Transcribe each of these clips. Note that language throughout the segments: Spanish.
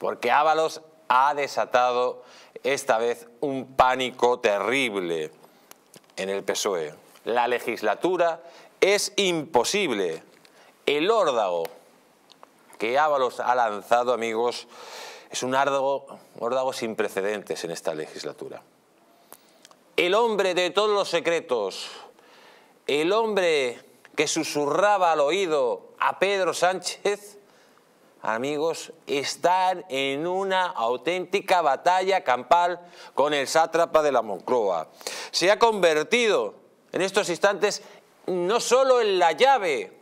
porque Ábalos ha desatado esta vez un pánico terrible en el PSOE. La legislatura es imposible. El órdago que Ábalos ha lanzado, amigos, es un órdago, sin precedentes en esta legislatura. El hombre de todos los secretos, el hombre que susurraba al oído a Pedro Sánchez, amigos, están en una auténtica batalla campal con el sátrapa de la Moncloa. Se ha convertido en estos instantes no solo en la llave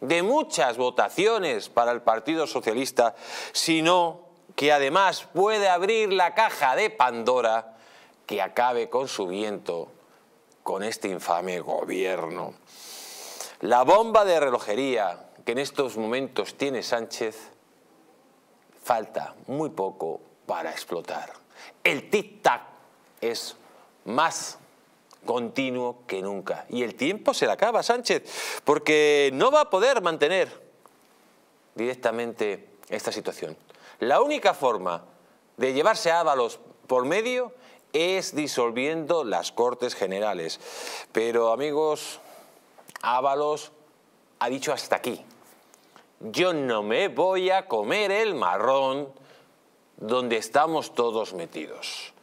de muchas votaciones para el Partido Socialista, sino que además puede abrir la caja de Pandora que acabe con su viento con este infame gobierno. La bomba de relojería, que en estos momentos tiene Sánchez falta muy poco para explotar. El tic-tac es más continuo que nunca. Y el tiempo se le acaba Sánchez, porque no va a poder mantener directamente esta situación. La única forma de llevarse a Ábalos por medio es disolviendo las Cortes Generales. Pero amigos, Ábalos ha dicho hasta aquí yo no me voy a comer el marrón donde estamos todos metidos.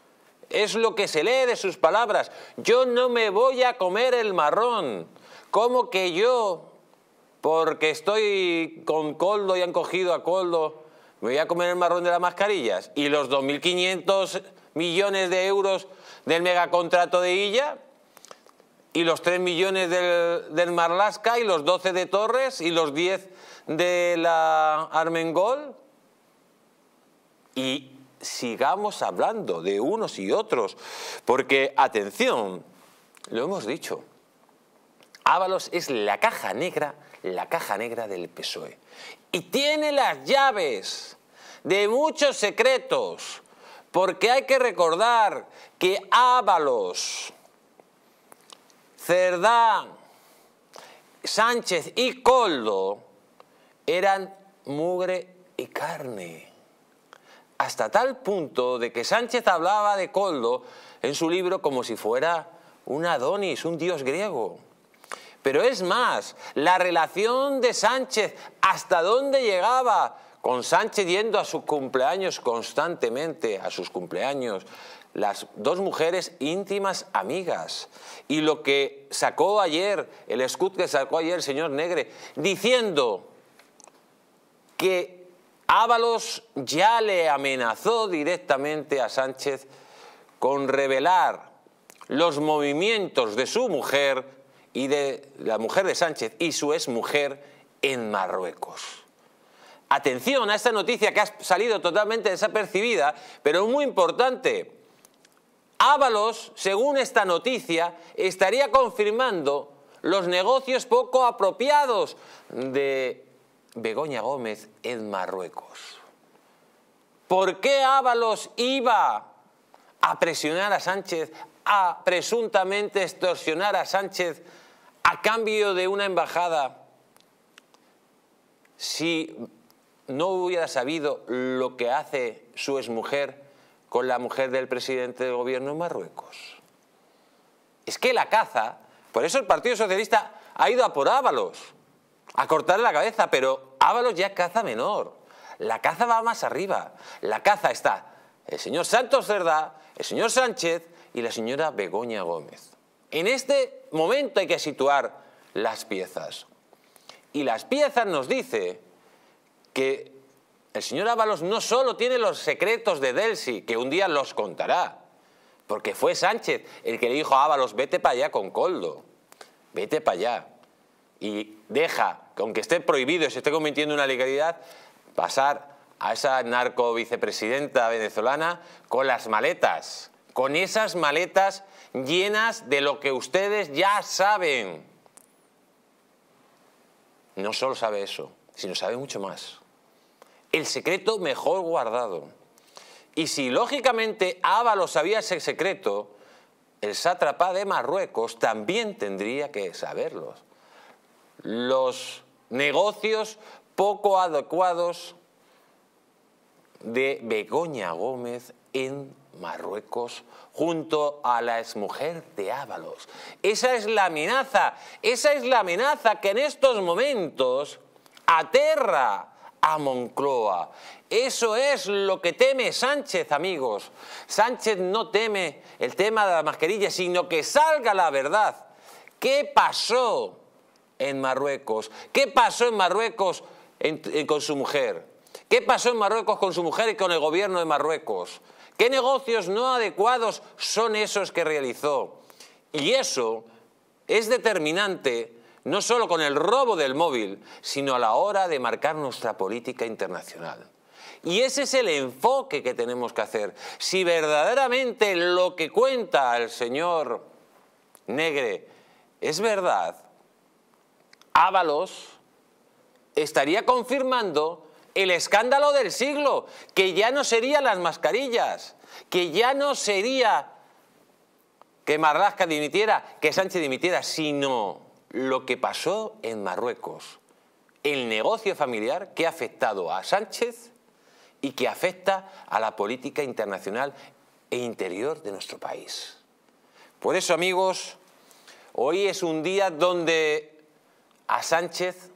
Es lo que se lee de sus palabras. Yo no me voy a comer el marrón. ¿Cómo que yo, porque estoy con Coldo y han cogido a Coldo, me voy a comer el marrón de las mascarillas? ¿Y los 2.500 millones de euros del megacontrato de Illa? ¿Y los 3 millones del, del Marlasca? ¿Y los 12 de Torres? ¿Y los 10 de la Armengol y sigamos hablando de unos y otros, porque, atención, lo hemos dicho, Ábalos es la caja negra, la caja negra del PSOE. Y tiene las llaves de muchos secretos, porque hay que recordar que Ábalos, Cerdán, Sánchez y Coldo eran mugre y carne. Hasta tal punto de que Sánchez hablaba de Coldo en su libro como si fuera un Adonis, un dios griego. Pero es más, la relación de Sánchez, hasta dónde llegaba, con Sánchez yendo a sus cumpleaños constantemente, a sus cumpleaños, las dos mujeres íntimas amigas. Y lo que sacó ayer, el escud que sacó ayer el señor Negre, diciendo que Ábalos ya le amenazó directamente a Sánchez con revelar los movimientos de su mujer y de la mujer de Sánchez y su exmujer en Marruecos. Atención a esta noticia que ha salido totalmente desapercibida, pero muy importante. Ábalos, según esta noticia, estaría confirmando los negocios poco apropiados de Begoña Gómez en Marruecos. ¿Por qué Ábalos iba a presionar a Sánchez, a presuntamente extorsionar a Sánchez a cambio de una embajada si no hubiera sabido lo que hace su exmujer con la mujer del presidente del gobierno en Marruecos? Es que la caza, por eso el Partido Socialista ha ido a por Ábalos, a cortar la cabeza, pero Ábalos ya caza menor. La caza va más arriba. La caza está el señor Santos Cerdá, el señor Sánchez y la señora Begoña Gómez. En este momento hay que situar las piezas. Y las piezas nos dice que el señor Ábalos no solo tiene los secretos de Delsi, que un día los contará, porque fue Sánchez el que le dijo a Ábalos, vete para allá con Coldo, vete para allá y deja, aunque esté prohibido y se esté cometiendo una legalidad, pasar a esa narco vicepresidenta venezolana con las maletas, con esas maletas llenas de lo que ustedes ya saben. No solo sabe eso, sino sabe mucho más. El secreto mejor guardado. Y si lógicamente Ávalo sabía ese secreto, el sátrapa de Marruecos también tendría que saberlo los negocios poco adecuados de Begoña Gómez en Marruecos junto a la exmujer de Ábalos. Esa es la amenaza, esa es la amenaza que en estos momentos aterra a Moncloa. Eso es lo que teme Sánchez, amigos. Sánchez no teme el tema de la mascarilla, sino que salga la verdad. ¿Qué pasó? en Marruecos. ¿Qué pasó en Marruecos eh, con su mujer? ¿Qué pasó en Marruecos con su mujer y con el gobierno de Marruecos? ¿Qué negocios no adecuados son esos que realizó? Y eso es determinante no solo con el robo del móvil, sino a la hora de marcar nuestra política internacional. Y ese es el enfoque que tenemos que hacer. Si verdaderamente lo que cuenta el señor Negre es verdad, Ábalos estaría confirmando el escándalo del siglo, que ya no serían las mascarillas, que ya no sería que Marlaska dimitiera, que Sánchez dimitiera, sino lo que pasó en Marruecos, el negocio familiar que ha afectado a Sánchez y que afecta a la política internacional e interior de nuestro país. Por eso, amigos, hoy es un día donde a Sánchez,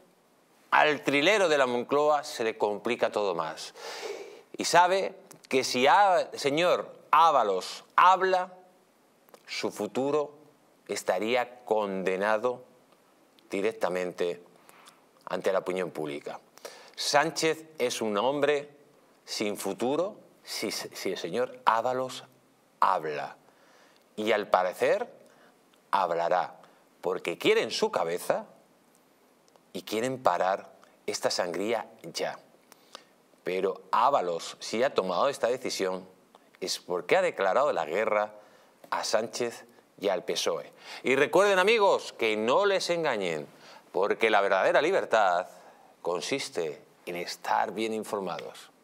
al trilero de la Moncloa, se le complica todo más. Y sabe que si el señor Ábalos habla, su futuro estaría condenado directamente ante la opinión pública. Sánchez es un hombre sin futuro si, si el señor Ábalos habla. Y al parecer hablará, porque quiere en su cabeza y quieren parar esta sangría ya. Pero Ábalos, si ha tomado esta decisión, es porque ha declarado la guerra a Sánchez y al PSOE. Y recuerden amigos, que no les engañen, porque la verdadera libertad consiste en estar bien informados.